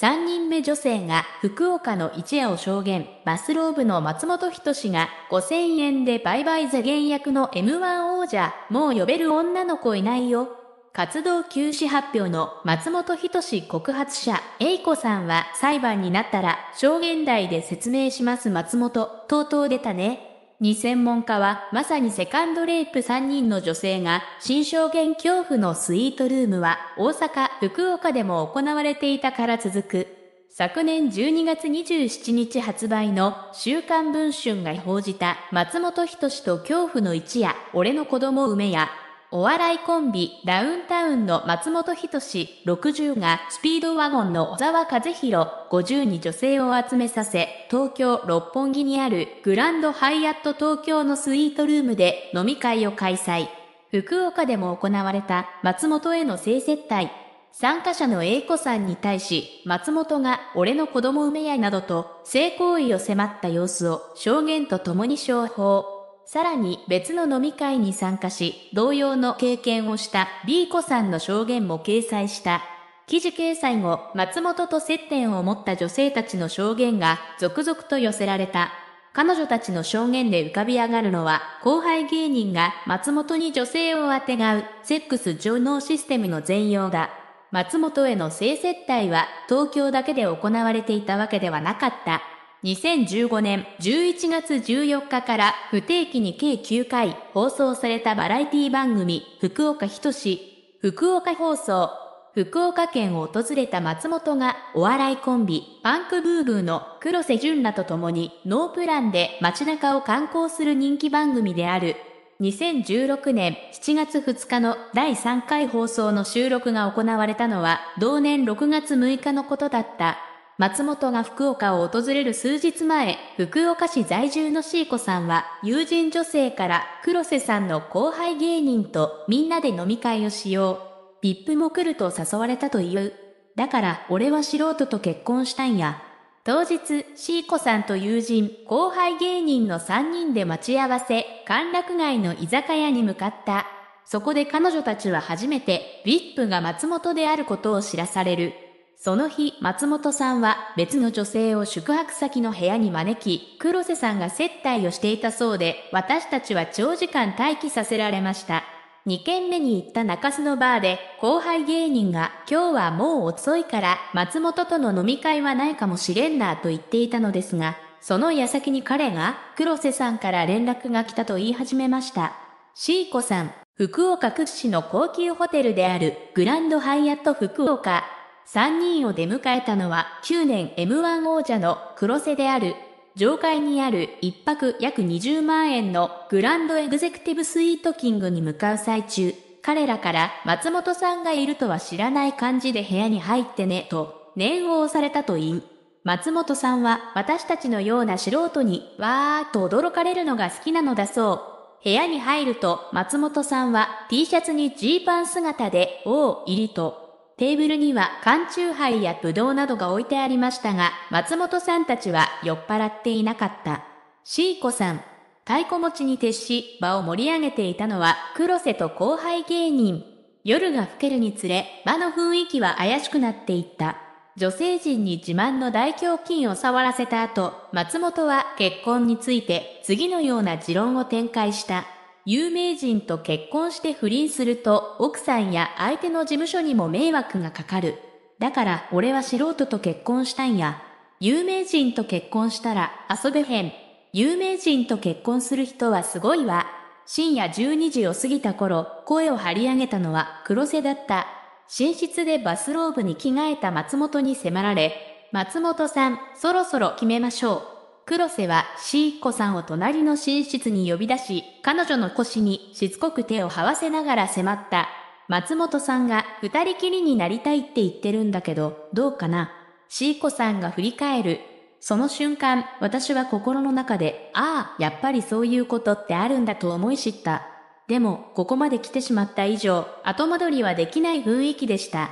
3人目女性が福岡の一夜を証言、バスローブの松本人志が5000円で売買座現役の M1 王者、もう呼べる女の子いないよ。活動休止発表の松本人志告発者、A 子さんは裁判になったら証言台で説明します松本、とうとう出たね。に専門家は、まさにセカンドレイプ3人の女性が、新証言恐怖のスイートルームは、大阪、福岡でも行われていたから続く。昨年12月27日発売の週刊文春が報じた松本人志と恐怖の一夜、俺の子供梅やお笑いコンビ、ダウンタウンの松本人志60が、スピードワゴンの小沢和弘50に女性を集めさせ、東京六本木にあるグランドハイアット東京のスイートルームで飲み会を開催。福岡でも行われた松本への性接待。参加者の英子さんに対し、松本が俺の子供埋め合いなどと性行為を迫った様子を証言とともに商法。さらに別の飲み会に参加し、同様の経験をした B 子さんの証言も掲載した。記事掲載後、松本と接点を持った女性たちの証言が続々と寄せられた。彼女たちの証言で浮かび上がるのは、後輩芸人が松本に女性をあてがう、セックス上納システムの全容だ。松本への性接待は東京だけで行われていたわけではなかった。2015年11月14日から不定期に計9回放送されたバラエティ番組、福岡人志、福岡放送、福岡県を訪れた松本がお笑いコンビ、パンクブーブーの黒瀬淳らと共にノープランで街中を観光する人気番組である。2016年7月2日の第3回放送の収録が行われたのは同年6月6日のことだった。松本が福岡を訪れる数日前、福岡市在住のシーコさんは、友人女性から黒瀬さんの後輩芸人とみんなで飲み会をしよう。ビップも来ると誘われたという。だから俺は素人と結婚したんや。当日、シーコさんと友人、後輩芸人の3人で待ち合わせ、歓楽街の居酒屋に向かった。そこで彼女たちは初めて、ビップが松本であることを知らされる。その日、松本さんは別の女性を宿泊先の部屋に招き、黒瀬さんが接待をしていたそうで、私たちは長時間待機させられました。2軒目に行った中洲のバーで、後輩芸人が、今日はもう遅いから、松本との飲み会はないかもしれんなと言っていたのですが、その矢先に彼が、黒瀬さんから連絡が来たと言い始めました。シーコさん、福岡屈指の高級ホテルである、グランドハイアット福岡、3人を出迎えたのは9年 M1 王者の黒瀬である上階にある一泊約20万円のグランドエグゼクティブスイートキングに向かう最中、彼らから松本さんがいるとは知らない感じで部屋に入ってねと念を押されたと言い、松本さんは私たちのような素人にわーっと驚かれるのが好きなのだそう。部屋に入ると松本さんは T シャツにジーパン姿で、おー、いりとテーブルには缶チューハイやブドウなどが置いてありましたが、松本さんたちは酔っ払っていなかった。シーコさん、太鼓持ちに徹し、場を盛り上げていたのは、黒瀬と後輩芸人。夜が更けるにつれ、場の雰囲気は怪しくなっていった。女性陣に自慢の大胸筋を触らせた後、松本は結婚について次のような持論を展開した。有名人と結婚して不倫すると奥さんや相手の事務所にも迷惑がかかる。だから俺は素人と結婚したんや。有名人と結婚したら遊べへん。有名人と結婚する人はすごいわ。深夜12時を過ぎた頃、声を張り上げたのは黒瀬だった。寝室でバスローブに着替えた松本に迫られ、松本さん、そろそろ決めましょう。黒瀬は C 子さんを隣の寝室に呼び出し、彼女の腰にしつこく手を這わせながら迫った。松本さんが二人きりになりたいって言ってるんだけど、どうかな ?C 子さんが振り返る。その瞬間、私は心の中で、ああ、やっぱりそういうことってあるんだと思い知った。でも、ここまで来てしまった以上、後戻りはできない雰囲気でした。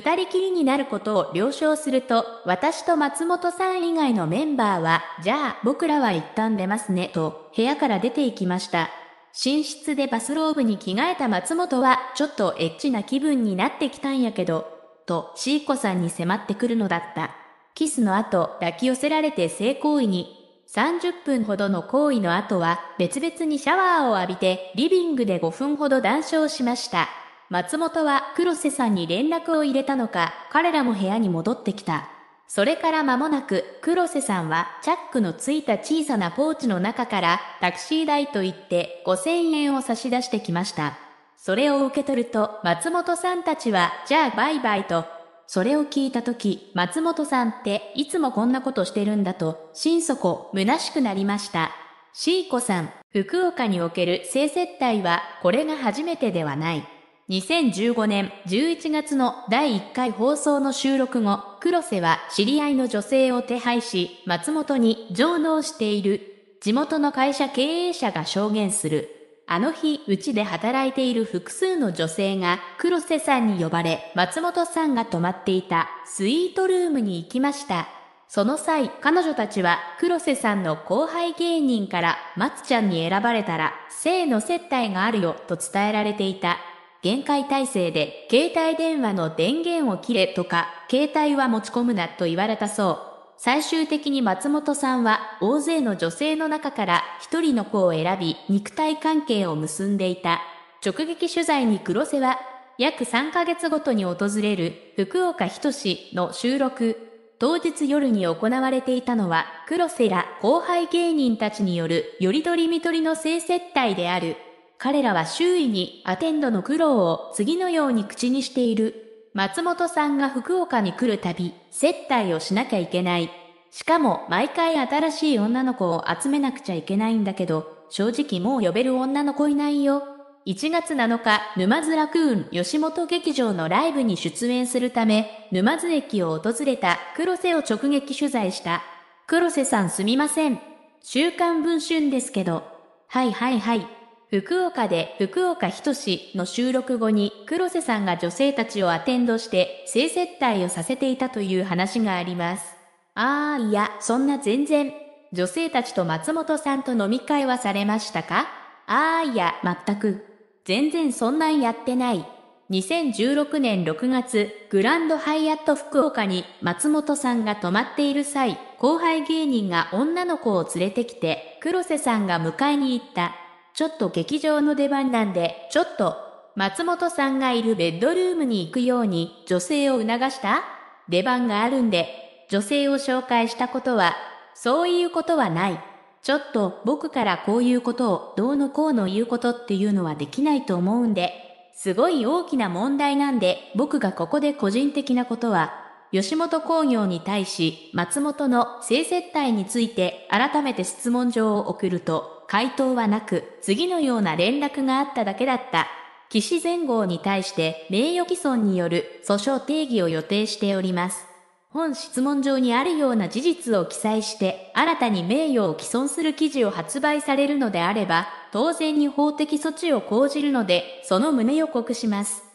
二人きりになることを了承すると、私と松本さん以外のメンバーは、じゃあ僕らは一旦出ますね、と部屋から出て行きました。寝室でバスローブに着替えた松本は、ちょっとエッチな気分になってきたんやけど、と、シーコさんに迫ってくるのだった。キスの後、抱き寄せられて性行為に。30分ほどの行為の後は、別々にシャワーを浴びて、リビングで5分ほど談笑しました。松本は黒瀬さんに連絡を入れたのか、彼らも部屋に戻ってきた。それから間もなく、黒瀬さんは、チャックのついた小さなポーチの中から、タクシー代と言って、5000円を差し出してきました。それを受け取ると、松本さんたちは、じゃあバイバイと、それを聞いたとき、松本さんっていつもこんなことしてるんだと、心底、虚しくなりました。シーコさん、福岡における性接待は、これが初めてではない。2015年11月の第1回放送の収録後、黒瀬は知り合いの女性を手配し、松本に上納している地元の会社経営者が証言する。あの日、うちで働いている複数の女性が黒瀬さんに呼ばれ、松本さんが泊まっていたスイートルームに行きました。その際、彼女たちは黒瀬さんの後輩芸人から松ちゃんに選ばれたら性の接待があるよと伝えられていた限界体制で、携帯電話の電源を切れとか、携帯は持ち込むなと言われたそう。最終的に松本さんは大勢の女性の中から一人の子を選び肉体関係を結んでいた。直撃取材に黒瀬は約3ヶ月ごとに訪れる福岡仁の収録。当日夜に行われていたのは黒瀬ら後輩芸人たちによるよりどりみとりの性接待である。彼らは周囲にアテンドの苦労を次のように口にしている。松本さんが福岡に来るたび、接待をしなきゃいけない。しかも毎回新しい女の子を集めなくちゃいけないんだけど、正直もう呼べる女の子いないよ。1月7日、沼津ラクーン吉本劇場のライブに出演するため、沼津駅を訪れた黒瀬を直撃取材した。黒瀬さんすみません。週刊文春ですけど。はいはいはい。福岡で福岡ひとしの収録後に黒瀬さんが女性たちをアテンドして性接待をさせていたという話があります。あーいや、そんな全然。女性たちと松本さんと飲み会はされましたかあーいや、全く。全然そんなんやってない。2016年6月、グランドハイアット福岡に松本さんが泊まっている際、後輩芸人が女の子を連れてきて、黒瀬さんが迎えに行ったちょっと劇場の出番なんで、ちょっと、松本さんがいるベッドルームに行くように女性を促した出番があるんで、女性を紹介したことは、そういうことはない。ちょっと僕からこういうことをどうのこうの言うことっていうのはできないと思うんで、すごい大きな問題なんで、僕がここで個人的なことは、吉本興業に対し、松本の性接待について改めて質問状を送ると、回答はなく、次のような連絡があっただけだった。騎士前号に対して名誉毀損による訴訟定義を予定しております。本質問上にあるような事実を記載して、新たに名誉を毀損する記事を発売されるのであれば、当然に法的措置を講じるので、その旨予告します。